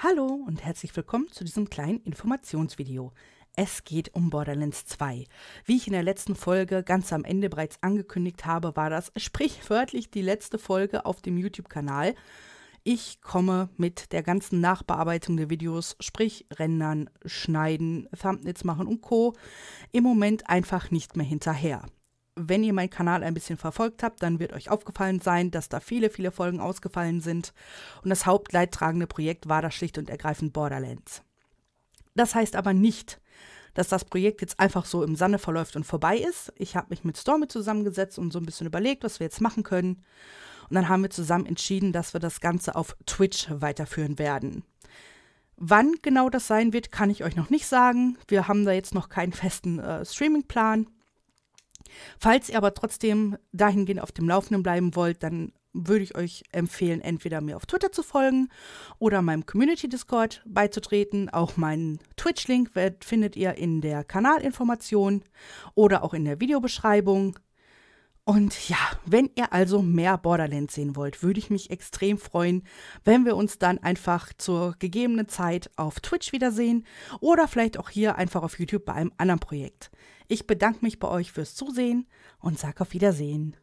Hallo und herzlich willkommen zu diesem kleinen Informationsvideo. Es geht um Borderlands 2. Wie ich in der letzten Folge ganz am Ende bereits angekündigt habe, war das sprichwörtlich die letzte Folge auf dem YouTube-Kanal. Ich komme mit der ganzen Nachbearbeitung der Videos, sprich Rendern, Schneiden, Thumbnails machen und Co. im Moment einfach nicht mehr hinterher. Wenn ihr meinen Kanal ein bisschen verfolgt habt, dann wird euch aufgefallen sein, dass da viele, viele Folgen ausgefallen sind. Und das hauptleidtragende Projekt war das schlicht und ergreifend Borderlands. Das heißt aber nicht, dass das Projekt jetzt einfach so im Sande verläuft und vorbei ist. Ich habe mich mit Stormy zusammengesetzt und so ein bisschen überlegt, was wir jetzt machen können. Und dann haben wir zusammen entschieden, dass wir das Ganze auf Twitch weiterführen werden. Wann genau das sein wird, kann ich euch noch nicht sagen. Wir haben da jetzt noch keinen festen äh, Streaming-Plan. Falls ihr aber trotzdem dahingehend auf dem Laufenden bleiben wollt, dann würde ich euch empfehlen, entweder mir auf Twitter zu folgen oder meinem Community Discord beizutreten. Auch meinen Twitch-Link findet ihr in der Kanalinformation oder auch in der Videobeschreibung. Und ja, wenn ihr also mehr Borderlands sehen wollt, würde ich mich extrem freuen, wenn wir uns dann einfach zur gegebenen Zeit auf Twitch wiedersehen oder vielleicht auch hier einfach auf YouTube bei einem anderen Projekt. Ich bedanke mich bei euch fürs Zusehen und sage auf Wiedersehen.